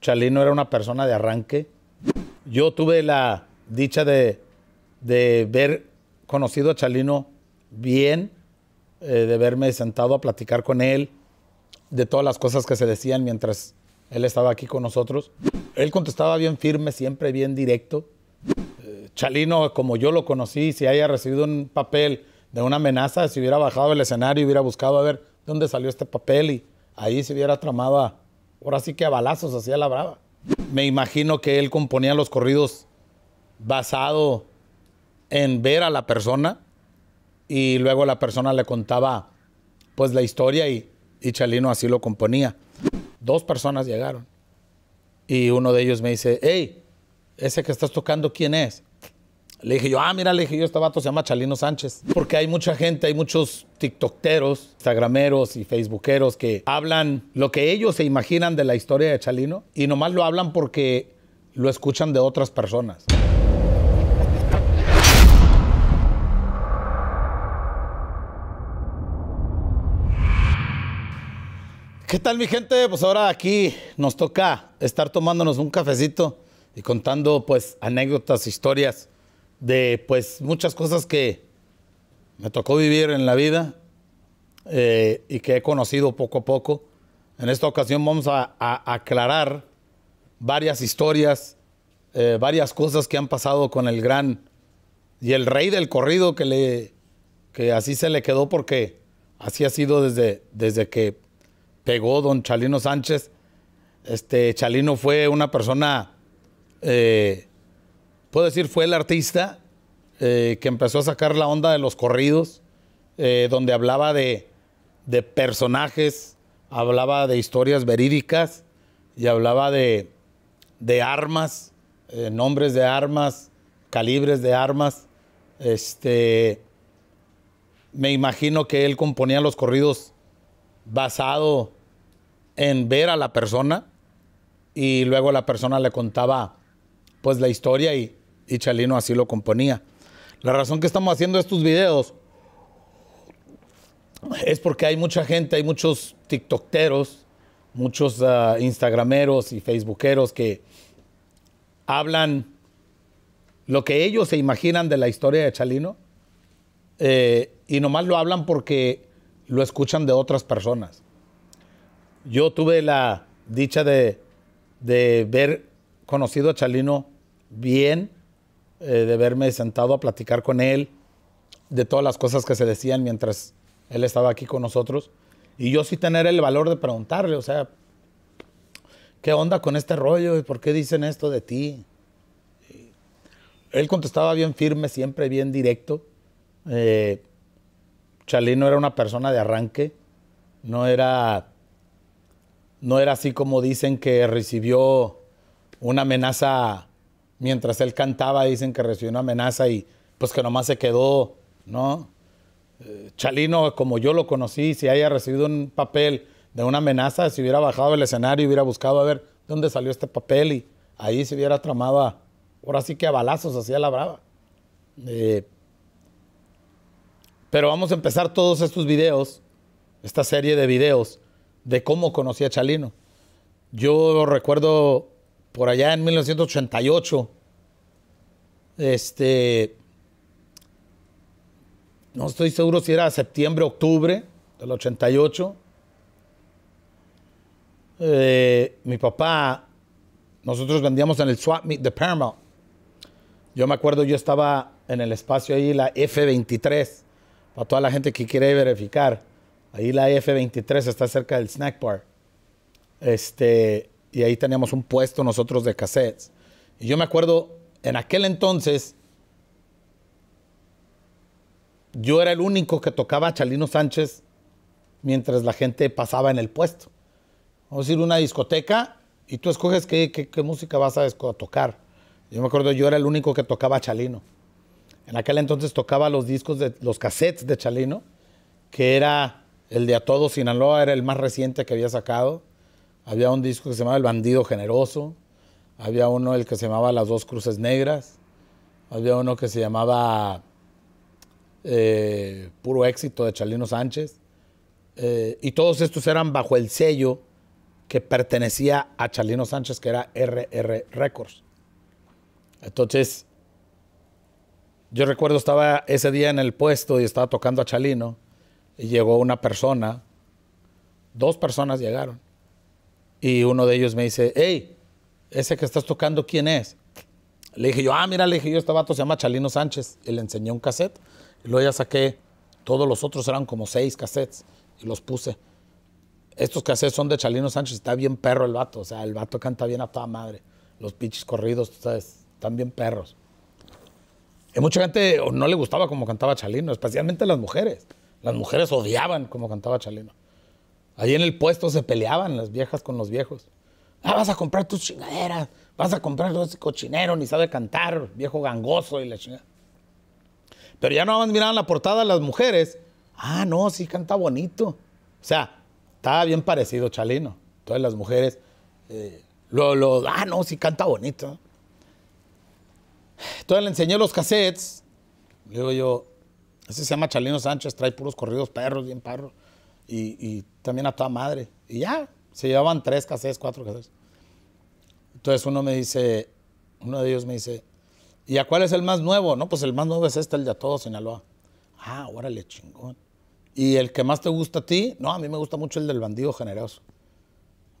Chalino era una persona de arranque. Yo tuve la dicha de, de ver conocido a Chalino bien, eh, de verme sentado a platicar con él, de todas las cosas que se decían mientras él estaba aquí con nosotros. Él contestaba bien firme, siempre bien directo. Eh, Chalino, como yo lo conocí, si haya recibido un papel de una amenaza, si hubiera bajado el escenario, y hubiera buscado a ver dónde salió este papel y ahí se hubiera tramado ahora sí que a balazos hacía la brava. Me imagino que él componía los corridos basado en ver a la persona y luego la persona le contaba pues la historia y, y Chalino así lo componía. Dos personas llegaron y uno de ellos me dice, hey, ese que estás tocando, ¿quién es? Le dije yo, ah, mira, le dije yo, este vato se llama Chalino Sánchez. Porque hay mucha gente, hay muchos tiktokteros, instagrameros y facebookeros que hablan lo que ellos se imaginan de la historia de Chalino y nomás lo hablan porque lo escuchan de otras personas. ¿Qué tal mi gente? Pues ahora aquí nos toca estar tomándonos un cafecito y contando pues anécdotas, historias de pues muchas cosas que me tocó vivir en la vida eh, y que he conocido poco a poco. En esta ocasión vamos a, aclarar varias historias, eh, varias cosas que han pasado con el gran y el rey del corrido que, le, que así se le quedó porque así ha sido desde, desde que pegó don Chalino Sánchez. Este, Chalino fue una persona eh, puedo decir, fue el artista eh, que empezó a sacar la onda de los corridos, eh, donde hablaba de, personajes, hablaba de historias verídicas y hablaba de, armas, eh, nombres de armas, calibres de armas. Este, me imagino que él componía los corridos basado en ver a la persona y luego la persona le contaba pues la historia y, y Chalino así lo componía. La razón que estamos haciendo estos videos es porque hay mucha gente, hay muchos TikTokteros, muchos ah, Instagrameros y Facebookeros que hablan lo que ellos se imaginan de la historia de Chalino eh, y nomás lo hablan porque lo escuchan de otras personas. Yo tuve la dicha de ver conocido a Chalino bien eh, de verme sentado a platicar con él, de todas las cosas que se decían mientras él estaba aquí con nosotros. Y yo sí tener el valor de preguntarle, o sea, ¿qué onda con este rollo? ¿Por qué dicen esto de ti? él contestaba bien firme, siempre bien directo. Eh, Chalino era una persona de arranque, no era, no era así como dicen que recibió una amenaza mientras él cantaba, dicen que recibió una amenaza y pues que nomás se quedó, ¿no? Eh, Chalino, como yo lo conocí, si haya recibido un papel de una amenaza, si hubiera bajado el escenario y hubiera buscado a ver dónde salió este papel y ahí se hubiera tramado ahora sí que a balazos, hacía la brava. Eh, pero vamos a empezar todos estos videos, esta serie de videos, de cómo conocí a Chalino. Yo recuerdo por allá en 1988, este, no estoy seguro si era septiembre, octubre del 88, eh, mi papá, nosotros vendíamos en el swap meet de Paramount. Yo me acuerdo, yo estaba en el espacio ahí, la F23, para toda la gente que quiere verificar. Ahí la F23 está cerca del snack bar. Este, y ahí teníamos un puesto nosotros de cassettes. Y yo me acuerdo, en aquel entonces, yo era el único que tocaba a Chalino Sánchez mientras la gente pasaba en el puesto. Vamos a ir a una discoteca y tú escoges qué, música vas a, tocar. Yo me acuerdo, yo era el único que tocaba a Chalino. En aquel entonces tocaba los discos, de, los cassettes de Chalino, que era el de A Todo Sinaloa, era el más reciente que había sacado. Había un disco que se llamaba El Bandido Generoso, había uno el que se llamaba Las Dos Cruces Negras, había uno que se llamaba eh, Puro Éxito de Chalino Sánchez, eh, y todos estos eran bajo el sello que pertenecía a Chalino Sánchez, que era RR Records. Entonces, yo recuerdo estaba ese día en el puesto y estaba tocando a Chalino y llegó una persona, dos personas llegaron y uno de ellos me dice, hey, ese que estás tocando, ¿quién es? Le dije yo, ah, mira, le dije yo, este vato se llama Chalino Sánchez. Y le enseñé un cassette. Y luego ya saqué, todos los otros eran como seis cassettes. Y los puse. Estos cassettes son de Chalino Sánchez. Está bien perro el vato. O sea, el vato canta bien a toda madre. Los pinches corridos, sabes, están bien perros. Y mucha gente no le gustaba como cantaba Chalino, especialmente las mujeres. Las mujeres odiaban como cantaba Chalino. Ahí en el puesto se peleaban las viejas con los viejos. Ah, vas a comprar tus chingaderas, vas a comprar todo ese cochinero, ni sabe cantar, viejo gangoso y la chingada. Pero ya no miraban la portada las mujeres. Ah, no, sí canta bonito. O sea, estaba bien parecido Chalino. Todas las mujeres, eh, lo, ah, no, sí canta bonito. Entonces le enseñé los cassettes. Le digo yo, ese se llama Chalino Sánchez, trae puros corridos perros, bien perros y, también a toda madre. Y ya, se llevaban tres casés, cuatro casés. Entonces uno me dice, uno de ellos me dice, ¿y a cuál es el más nuevo? No, pues el más nuevo es este, el de a todo Sinaloa. Ah, órale, chingón. ¿Y el que más te gusta a ti? No, a mí me gusta mucho el del bandido generoso.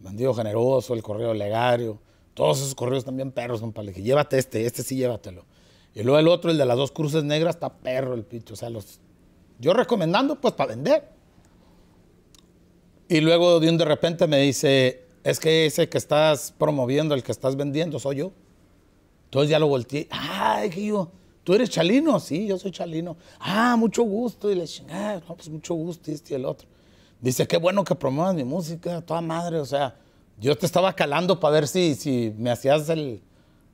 El bandido generoso, el correo legario. Todos esos correos también perros, son para Le llévate este, este sí llévatelo. Y luego el otro, el de las dos cruces negras, está perro el pito. O sea, los. Yo recomendando, pues para vender. Y luego de un de repente me dice, es que ese que estás promoviendo, el que estás vendiendo, soy yo. Entonces ya lo volteé. Ah, dije yo, ¿tú eres Chalino? Sí, yo soy Chalino. Ah, mucho gusto. Y le ah, no, pues mucho gusto, este y el otro. Dice, qué bueno que promuevas mi música, toda madre. O sea, yo te estaba calando para ver si, si me hacías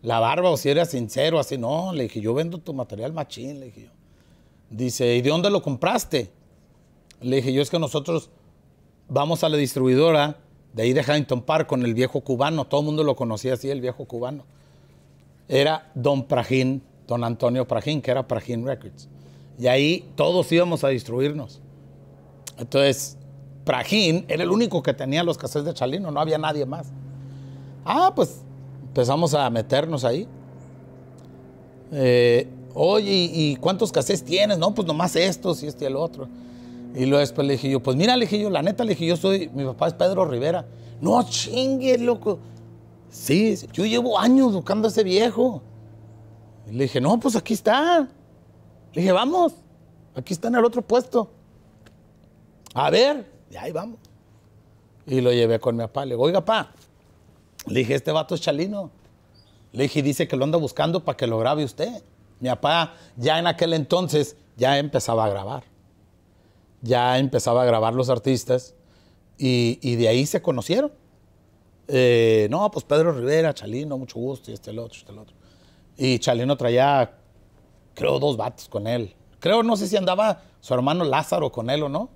la barba o si eras sincero, así. No, le dije, yo vendo tu material machín, le dije yo. Dice, ¿y de dónde lo compraste? Le dije, yo es que nosotros vamos a la distribuidora de ahí de Huntington Park con el viejo cubano, todo el mundo lo conocía así, el viejo cubano. Era Don Prajín, Don Antonio Prajín, que era Prajín Records. Y ahí todos íbamos a distribuirnos. Entonces, Prajín era el único que tenía los cassettes de Chalino, no había nadie más. Ah, pues empezamos a meternos ahí. Eh, oye, ¿y cuántos cassettes tienes? No, pues nomás estos y este y el otro. Y luego después le dije yo, pues mira, le dije yo, la neta, le dije yo, soy, mi papá es Pedro Rivera. No chingue, loco. Sí, yo llevo años buscando a ese viejo. le dije, no, pues aquí está. Le dije, vamos, aquí está en el otro puesto. A ver, y ahí vamos. Y lo llevé con mi papá. Le digo, oiga, papá, le dije, este vato es chalino. Le dije, dice que lo anda buscando para que lo grabe usted. Mi papá ya en aquel entonces ya empezaba a grabar ya empezaba a grabar los artistas y, de ahí se conocieron. Eh, no, pues Pedro Rivera, Chalino, mucho gusto, y este el otro, este el otro. Y Chalino traía, creo, dos vatos con él. Creo, no sé si andaba su hermano Lázaro con él o no,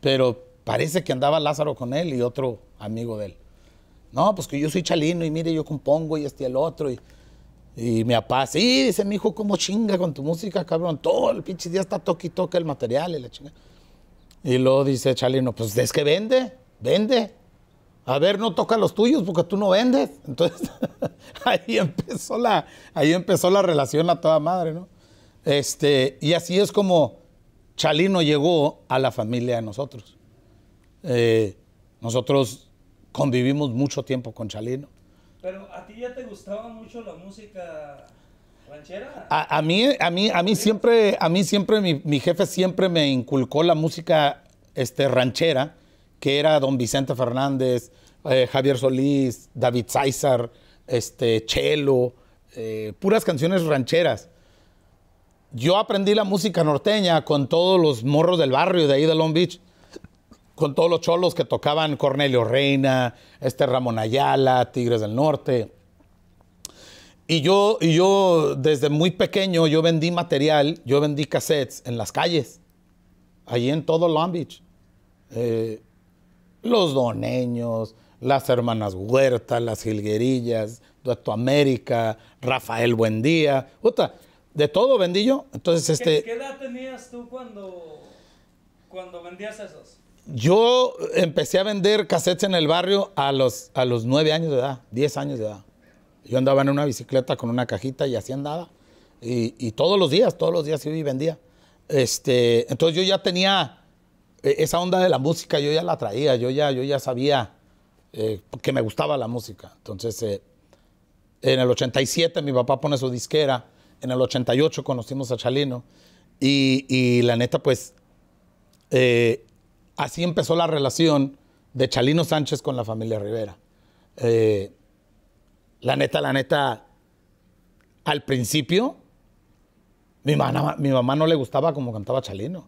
pero parece que andaba Lázaro con él y otro amigo de él. No, pues que yo soy Chalino y mire, yo compongo y este el otro. Y, y mi papá, sí, dice mi hijo, ¿cómo chinga con tu música, cabrón? Todo el pinche día está toque y el material y la chinga. Y luego dice Chalino, pues es que vende, vende. A ver, no toca los tuyos porque tú no vendes. Entonces, ahí empezó la, ahí empezó la relación a toda madre, ¿no? Este, y así es como Chalino llegó a la familia de nosotros. Eh, nosotros convivimos mucho tiempo con Chalino. Pero a ti ya te gustaba mucho la música ¿Ranchera? A, mí, a, mí, a mí siempre, a mí siempre mi, jefe siempre me inculcó la música este, ranchera, que era don Vicente Fernández, eh, Javier Solís, David Sizer, este, Chelo, eh, puras canciones rancheras. Yo aprendí la música norteña con todos los morros del barrio de ahí de Long Beach, con todos los cholos que tocaban Cornelio Reina, este Ramón Ayala, Tigres del Norte. Y yo, y yo desde muy pequeño, yo vendí material, yo vendí cassettes en las calles, allí en todo Long Beach. Eh, los doneños, las hermanas Huerta, las Gilguerillas, Dueto América, Rafael Buendía, puta, de todo vendí yo. Entonces, ¿Qué, este... edad tenías tú cuando, vendías esos? Yo empecé a vender cassettes en el barrio a los, a los años de edad, diez años de edad. Yo andaba en una bicicleta con una cajita y así andaba. Y, todos los días, todos los días iba y vendía. Este, entonces yo ya tenía eh, esa onda de la música, yo ya la traía, yo ya, yo ya sabía eh, que me gustaba la música. Entonces, eh, en el 87 mi papá pone su disquera, en el 88 conocimos a Chalino y, la neta, pues, así empezó la relación de Chalino Sánchez con la familia Rivera la neta, la neta, al principio, mi mamá, mi mamá no le gustaba como cantaba Chalino.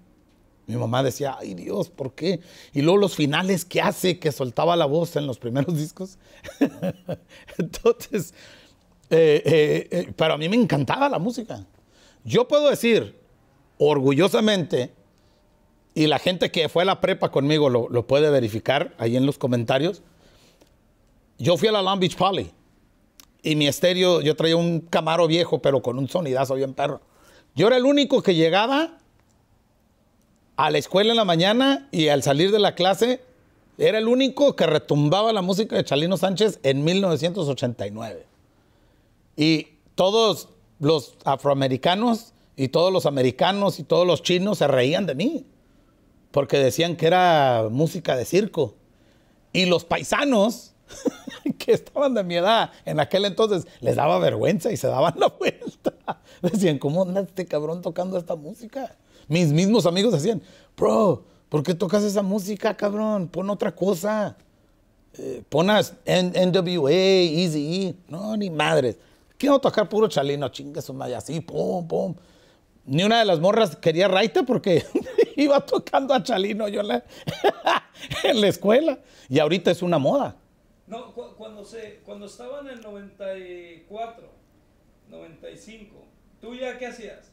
Mi mamá decía, ay Dios, ¿por qué? Y luego los finales que hace, que soltaba la voz en los primeros discos. Entonces, eh, eh, eh, pero a mí me encantaba la música. Yo puedo decir, orgullosamente, y la gente que fue a la prepa conmigo lo, lo puede verificar ahí en los comentarios, yo fui a la Long Beach Poly y mi estéreo, yo traía un camaro viejo, pero con un sonidazo bien perro. Yo era el único que llegaba a la escuela en la mañana y al salir de la clase, era el único que retumbaba la música de Chalino Sánchez en 1989. Y todos los afroamericanos y todos los americanos y todos los chinos se reían de mí, porque decían que era música de circo. Y los paisanos que estaban de mi edad en aquel entonces les daba vergüenza y se daban la vuelta. Decían, ¿cómo anda este cabrón tocando esta música? Mis mismos amigos decían, bro, ¿por qué tocas esa música, cabrón? Pon otra cosa. Eh, ponas NWA, Easy No, ni madres. Quiero tocar puro chalino, chingue su madre, así, pum, pum. Ni una de las morras quería Raite porque iba tocando a chalino yo en la escuela. Y ahorita es una moda. No, cuando, se, cuando estaba en el 94, 95, ¿tú ya qué hacías?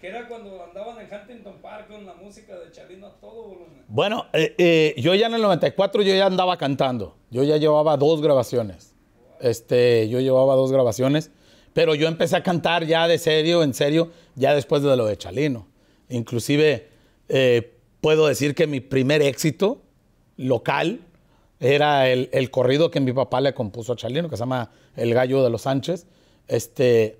Que era cuando andaban en Huntington Park con la música de Chalino a todo volumen. Bueno, eh, eh, yo ya en el 94 yo ya andaba cantando. Yo ya llevaba dos grabaciones. Este, yo llevaba dos grabaciones. Pero yo empecé a cantar ya de serio, en serio, ya después de lo de Chalino. Inclusive eh, puedo decir que mi primer éxito local era el, el, corrido que mi papá le compuso a Chalino, que se llama El Gallo de los Sánchez. Este,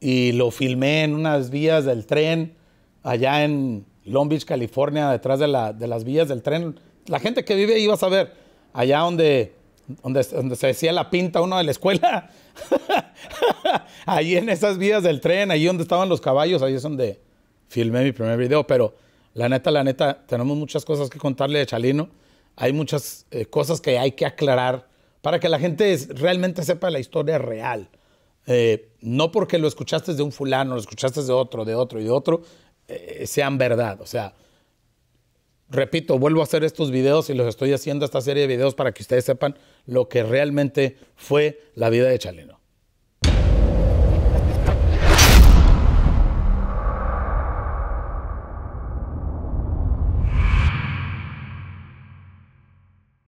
y lo filmé en unas vías del tren allá en Long Beach, California, detrás de, la, de las vías del tren. La gente que vive ahí va a saber, allá donde, donde, donde se decía la pinta uno de la escuela, ahí en esas vías del tren, ahí donde estaban los caballos, ahí es donde filmé mi primer video. Pero la neta, la neta, tenemos muchas cosas que contarle de Chalino hay muchas eh, cosas que hay que aclarar para que la gente realmente sepa la historia real. Eh, no porque lo escuchaste de un fulano, lo escuchaste de otro, de otro y de otro, eh, sean verdad. O sea, repito, vuelvo a hacer estos videos y los estoy haciendo esta serie de videos para que ustedes sepan lo que realmente fue la vida de Chalino.